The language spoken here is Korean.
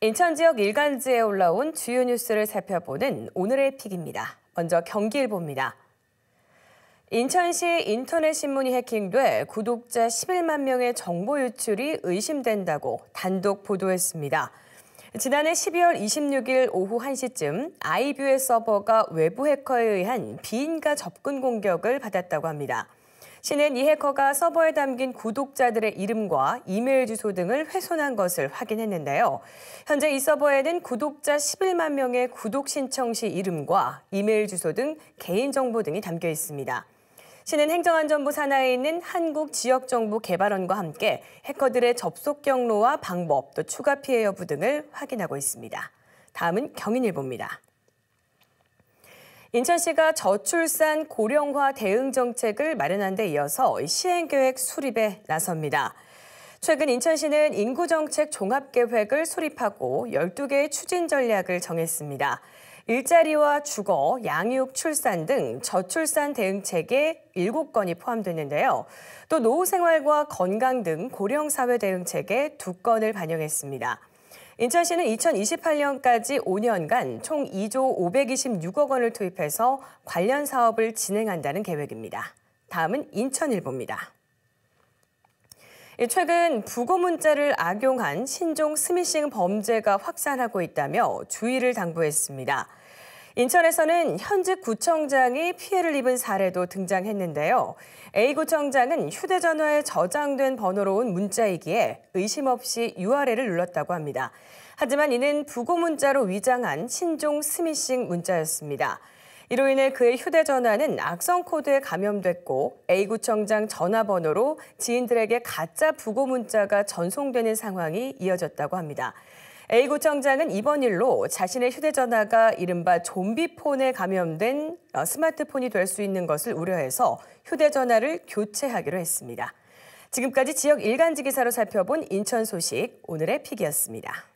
인천 지역 일간지에 올라온 주요 뉴스를 살펴보는 오늘의 픽입니다. 먼저 경기일보입니다. 인천시 인터넷 신문이 해킹돼 구독자 11만 명의 정보 유출이 의심된다고 단독 보도했습니다. 지난해 12월 26일 오후 1시쯤 아이뷰의 서버가 외부 해커에 의한 비인가 접근 공격을 받았다고 합니다. 시는 이 해커가 서버에 담긴 구독자들의 이름과 이메일 주소 등을 훼손한 것을 확인했는데요. 현재 이 서버에는 구독자 11만 명의 구독 신청 시 이름과 이메일 주소 등 개인정보 등이 담겨 있습니다. 시는 행정안전부 산하에 있는 한국지역정부개발원과 함께 해커들의 접속 경로와 방법, 또 추가 피해 여부 등을 확인하고 있습니다. 다음은 경인일보입니다. 인천시가 저출산 고령화 대응 정책을 마련한 데 이어서 시행계획 수립에 나섭니다. 최근 인천시는 인구정책 종합계획을 수립하고 12개의 추진 전략을 정했습니다. 일자리와 주거, 양육, 출산 등 저출산 대응책에 7건이 포함됐는데요. 또 노후생활과 건강 등 고령사회 대응책에 2건을 반영했습니다. 인천시는 2028년까지 5년간 총 2조 526억 원을 투입해서 관련 사업을 진행한다는 계획입니다. 다음은 인천일보입니다. 예, 최근 부고 문자를 악용한 신종 스미싱 범죄가 확산하고 있다며 주의를 당부했습니다. 인천에서는 현직 구청장이 피해를 입은 사례도 등장했는데요. A 구청장은 휴대전화에 저장된 번호로 온 문자이기에 의심 없이 URL을 눌렀다고 합니다. 하지만 이는 부고 문자로 위장한 신종 스미싱 문자였습니다. 이로 인해 그의 휴대전화는 악성 코드에 감염됐고 A구청장 전화번호로 지인들에게 가짜 부고 문자가 전송되는 상황이 이어졌다고 합니다. A구청장은 이번 일로 자신의 휴대전화가 이른바 좀비폰에 감염된 어, 스마트폰이 될 수 있는 것을 우려해서 휴대전화를 교체하기로 했습니다. 지금까지 지역 일간지 기사로 살펴본 인천 소식 오늘의 픽이었습니다.